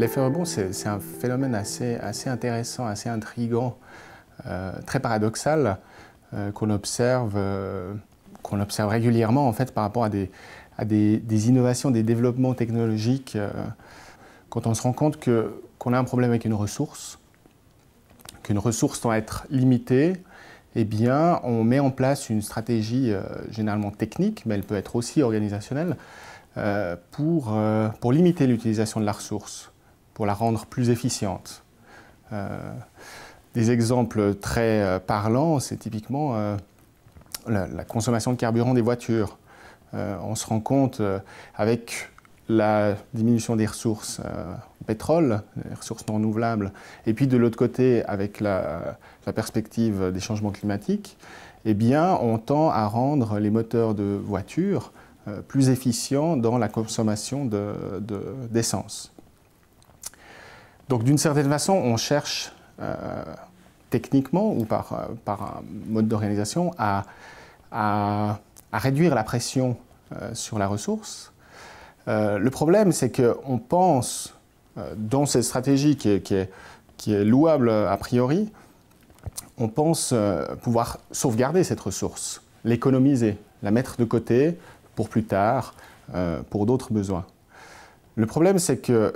L'effet rebond, c'est un phénomène assez, intéressant, assez intrigant, euh, très paradoxal, euh, qu'on observe, euh, qu'on observe régulièrement en fait, par rapport à des, des, innovations, des développements technologiques. quand on se rend compte qu'on a un problème avec une ressource, qu'une ressource tend à être limitée, eh bien, on met en place une stratégie généralement technique, mais elle peut être aussi organisationnelle, pour, pour, limiter l'utilisation de la ressource pour la rendre plus efficiente. Euh, des exemples très euh, parlants, c'est typiquement euh, la, consommation de carburant des voitures. on se rend compte avec la diminution des ressources pétrole, des ressources non renouvelables, et puis de l'autre côté avec la, perspective des changements climatiques, eh bien on tend à rendre les moteurs de voitures plus efficients dans la consommation d'essence. Donc d'une certaine façon, on cherche euh, techniquement ou par, euh, par un mode d'organisation à, à, réduire la pression euh, sur la ressource. le problème, c'est qu'on pense dans cette stratégie qui, qui est, louable a priori, on pense pouvoir sauvegarder cette ressource, l'économiser, la mettre de côté pour plus tard, pour d'autres besoins. Le problème, c'est que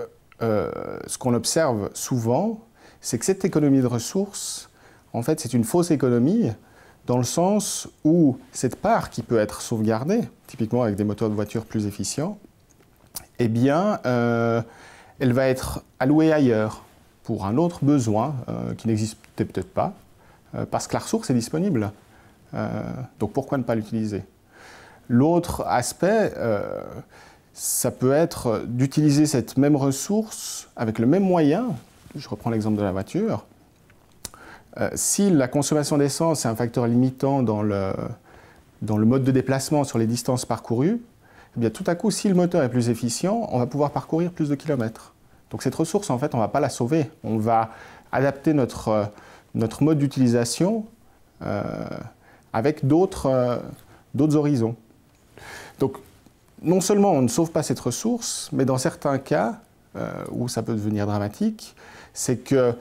euh, ce qu'on observe souvent, c'est que cette économie de ressources, en fait, c'est une fausse économie dans le sens où cette part qui peut être sauvegardée, typiquement avec des moteurs de voiture plus efficients, eh bien, euh, elle va être allouée ailleurs pour un autre besoin euh, qui n'existait peut-être pas, parce que la ressource est disponible. donc pourquoi ne pas l'utiliser L'autre aspect, ça peut être d'utiliser cette même ressource avec le même moyen, je reprends l'exemple de la voiture, euh, si la consommation d'essence est un facteur limitant dans le, dans le mode de déplacement sur les distances parcourues, eh bien tout à coup, si le moteur est plus efficient, on va pouvoir parcourir plus de kilomètres. Donc cette ressource, en fait, on ne va pas la sauver. On va adapter notre, euh, notre mode d'utilisation euh, avec d'autres d'autres horizons. Donc non seulement on ne sauve pas cette ressource, mais dans certains cas euh, où ça peut devenir dramatique, c'est que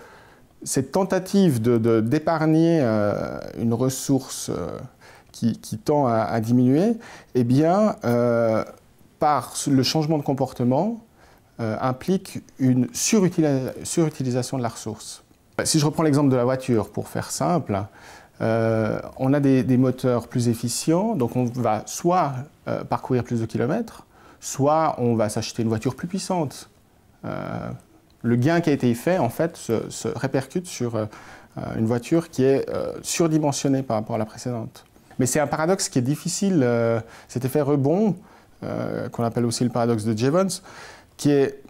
cette tentative d'épargner de, de euh, une ressource euh, qui, tend à, à, diminuer, eh bien, par le changement de comportement, implique une surutilisation de la ressource. Si je reprends l'exemple de la voiture, pour faire simple, euh, on a des, moteurs plus efficients, donc on va soit euh, parcourir plus de kilomètres, soit on va s'acheter une voiture plus puissante. Euh, le gain qui a été fait, en fait, se, répercute sur une voiture qui est surdimensionnée par rapport à la précédente. Mais c'est un paradoxe qui est difficile, cet effet rebond, qu'on appelle aussi le paradoxe de Jevons, qui est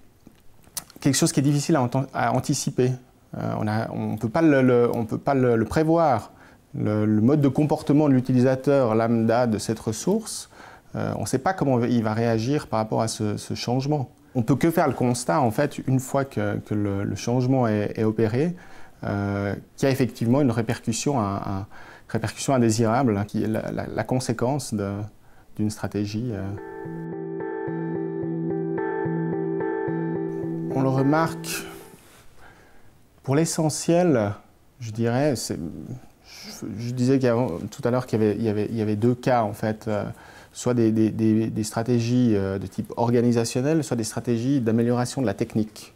quelque chose qui est difficile à, anticiper. on ne peut pas peut pas le prévoir le, mode de comportement de l'utilisateur lambda de cette ressource, euh, on ne sait pas comment il va réagir par rapport à ce, changement. On ne peut que faire le constat, en fait, une fois que, le, changement est, opéré, euh, qu'il y a effectivement une répercussion, un, répercussion indésirable, hein, qui est la, conséquence d'une stratégie. Euh. On le remarque, pour l'essentiel, je dirais, c'est je, disais tout à l'heure qu'il y avait, deux cas, en fait. Euh, soit des, stratégies euh, de type organisationnel, soit des stratégies d'amélioration de la technique.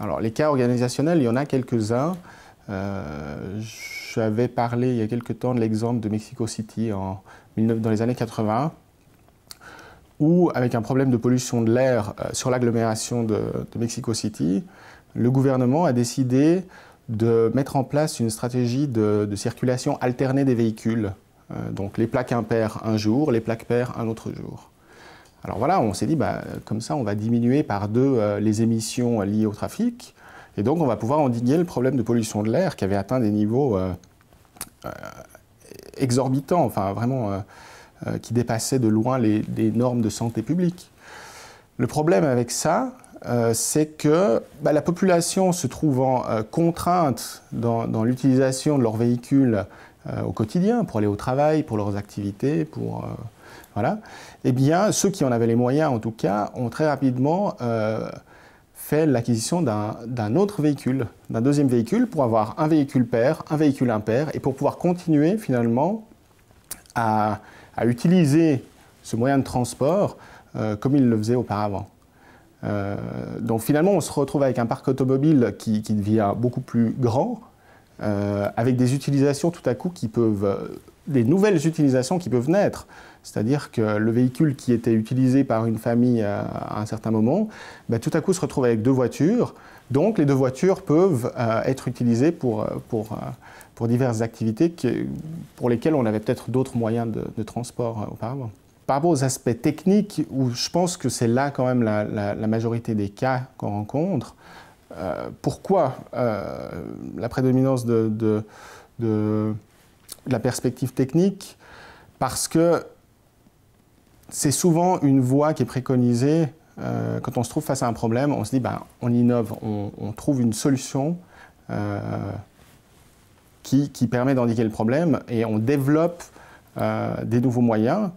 Alors, les cas organisationnels, il y en a quelques-uns. Euh, j'avais parlé il y a quelques temps de l'exemple de Mexico City en, dans les années 80, où, avec un problème de pollution de l'air sur l'agglomération de, de, Mexico City, le gouvernement a décidé de mettre en place une stratégie de, circulation alternée des véhicules. Euh, donc les plaques impaires un jour, les plaques paires un autre jour. Alors voilà, on s'est dit, bah, comme ça, on va diminuer par deux euh, les émissions liées au trafic, et donc on va pouvoir endiguer le problème de pollution de l'air qui avait atteint des niveaux euh, exorbitants, enfin vraiment qui dépassaient de loin les, les normes de santé publique. Le problème avec ça, euh, c'est que bah, la population se trouvant euh, contrainte dans, l'utilisation de leurs véhicules euh, au quotidien, pour aller au travail, pour leurs activités, pour... voilà. Eh bien, ceux qui en avaient les moyens, en tout cas, ont très rapidement fait l'acquisition d'un autre véhicule, d'un deuxième véhicule, pour avoir un véhicule pair, un véhicule impair, et pour pouvoir continuer finalement à, utiliser ce moyen de transport comme ils le faisaient auparavant. Euh, donc finalement, on se retrouve avec un parc automobile qui, devient beaucoup plus grand, euh, avec des utilisations tout à coup qui peuvent, euh, des nouvelles utilisations qui peuvent naître. C'est-à-dire que le véhicule qui était utilisé par une famille à, un certain moment, bah, tout à coup se retrouve avec deux voitures. Donc les deux voitures peuvent être utilisées pour, pour, pour diverses activités pour lesquelles on avait peut-être d'autres moyens de transport auparavant par rapport aux aspects techniques, où je pense que c'est là quand même la, majorité des cas qu'on rencontre, euh, pourquoi euh, la prédominance de, la perspective technique Parce que c'est souvent une voie qui est préconisée. Euh, quand on se trouve face à un problème, on se dit ben, on innove, on, trouve une solution qui, qui, permet d'indiquer le problème et on développe des nouveaux moyens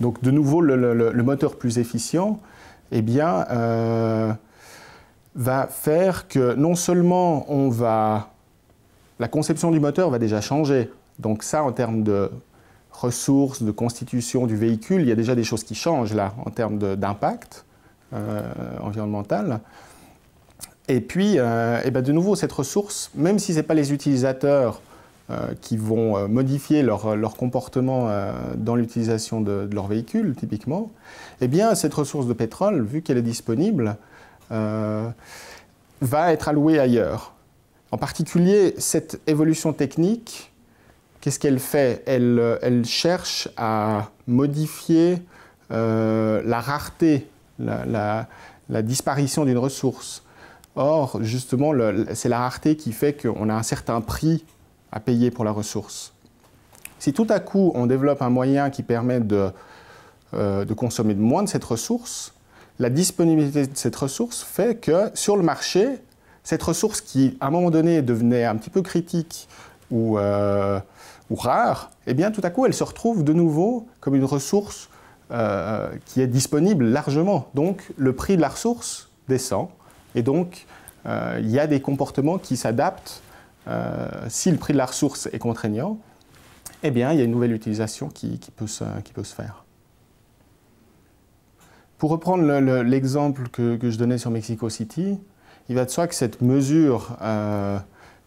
donc de nouveau, le, moteur plus efficient, eh bien, euh, va faire que non seulement on va, la conception du moteur va déjà changer. Donc ça, en termes de ressources, de constitution du véhicule, il y a déjà des choses qui changent là, en termes d'impact euh, environnemental. Et puis, euh, eh ben, de nouveau, cette ressource, même si ce n'est pas les utilisateurs euh, qui vont euh, modifier leur, euh, comportement dans l'utilisation de, leur véhicule, typiquement, eh bien, cette ressource de pétrole, vu qu'elle est disponible, va être allouée ailleurs. En particulier, cette évolution technique, qu'est-ce qu'elle fait elle, cherche à modifier la rareté, la, la disparition d'une ressource. Or, justement, c'est la rareté qui fait qu'on a un certain prix à payer pour la ressource. Si tout à coup on développe un moyen qui permet euh, de, consommer de moins de cette ressource, la disponibilité de cette ressource fait que sur le marché, cette ressource qui à un moment donné devenait un petit peu critique ou, euh, ou rare, eh bien tout à coup elle se retrouve de nouveau comme une ressource euh, qui est disponible largement. Donc le prix de la ressource descend et donc il y a des comportements qui s'adaptent euh, si le prix de la ressource est contraignant, eh bien, il y a une nouvelle utilisation qui, peut, se, qui peut, se, faire. Pour reprendre l'exemple que, je donnais sur Mexico City, il va de soi que cette mesure, euh,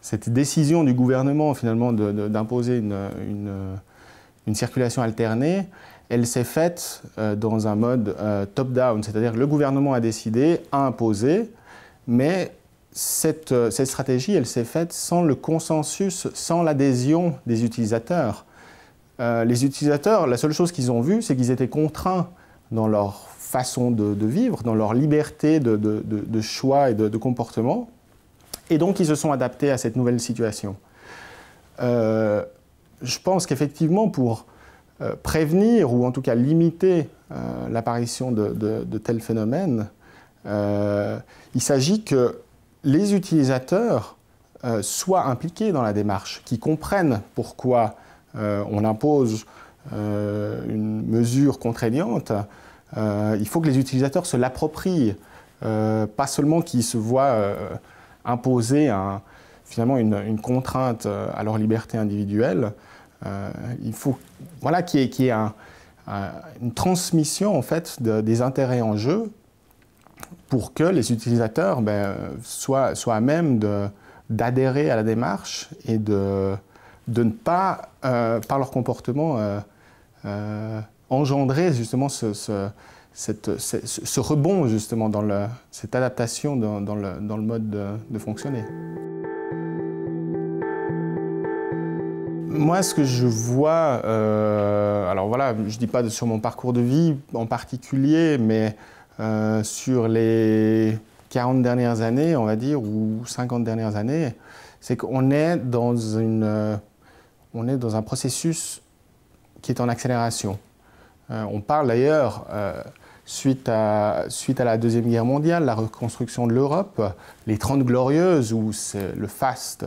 cette décision du gouvernement finalement d'imposer une, circulation alternée, elle s'est faite euh, dans un mode top-down, c'est-à-dire le gouvernement a décidé, a imposé, mais euh, cette, stratégie, elle s'est faite sans le consensus, sans l'adhésion des utilisateurs. Euh, les utilisateurs, la seule chose qu'ils ont vue, c'est qu'ils étaient contraints dans leur façon de, vivre, dans leur liberté de, choix et de, comportement. Et donc, ils se sont adaptés à cette nouvelle situation. Euh, je pense qu'effectivement, pour prévenir ou en tout cas limiter l'apparition de, tels phénomènes, il s'agit que les utilisateurs euh, soient impliqués dans la démarche, qu'ils comprennent pourquoi euh, on impose euh, une mesure contraignante. il faut que les utilisateurs se l'approprient, pas seulement qu'ils se voient imposer finalement une, contrainte à leur liberté individuelle. il faut voilà, qu'il y ait, une transmission en fait, des intérêts en jeu pour que les utilisateurs ben, euh, soient, à même d'adhérer à la démarche et de, ne pas, euh, par leur comportement, euh, engendrer justement ce, rebond, justement, dans cette adaptation dans, le, mode de, de, fonctionner. Moi, ce que je vois, alors voilà, je ne dis pas sur mon parcours de vie en particulier, mais euh, sur les 40 dernières années, on va dire, ou 50 dernières années, c'est qu'on est dans euh, on est dans un processus qui est en accélération. Euh, on parle d'ailleurs, suite, à, suite à la Deuxième Guerre mondiale, la reconstruction de l'Europe, les Trente Glorieuses, ou le faste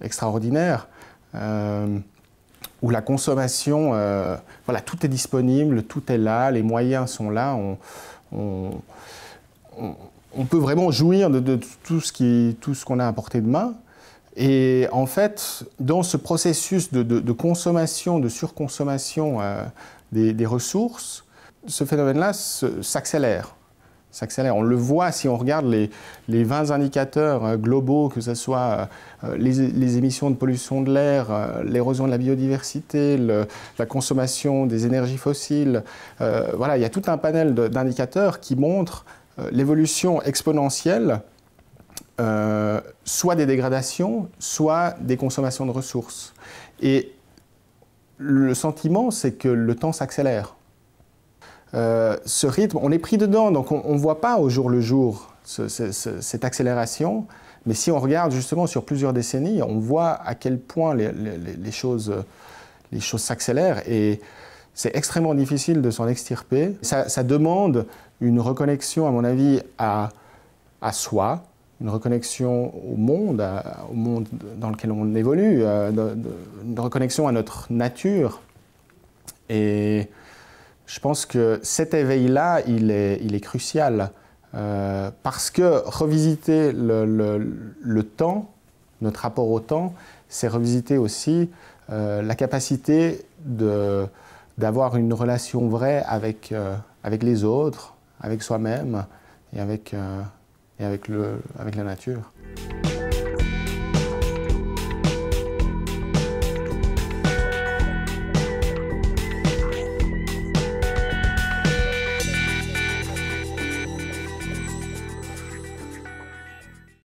extraordinaire, où la consommation, voilà, tout est disponible, tout est là, les moyens sont là. On, on, peut vraiment jouir de, tout ce qu'on a à portée de main. Et en fait, dans ce processus de, consommation, de surconsommation euh, des, ressources, ce phénomène-là s'accélère s'accélère. On le voit si on regarde les, 20 indicateurs euh, globaux, que ce soit euh, euh, les, émissions de pollution de l'air, l'érosion de la biodiversité, la consommation des énergies fossiles. voilà, il y a tout un panel d'indicateurs qui montrent l'évolution exponentielle soit des dégradations, soit des consommations de ressources. Et le sentiment, c'est que le temps s'accélère. Euh, ce rythme, on est pris dedans, donc on ne voit pas au jour le jour cette accélération. Mais si on regarde justement sur plusieurs décennies, on voit à quel point les, choses les choses s'accélèrent et c'est extrêmement difficile de s'en extirper. Ça, demande une reconnexion, à mon avis, à, à soi, une reconnexion au monde, au monde dans lequel on évolue, euh, une reconnexion à notre nature. Et je pense que cet éveil-là, il est, crucial. Euh, parce que revisiter le, temps, notre rapport au temps, c'est revisiter aussi euh, la capacité d'avoir une relation vraie euh, avec, les autres, avec soi-même et, avec la nature.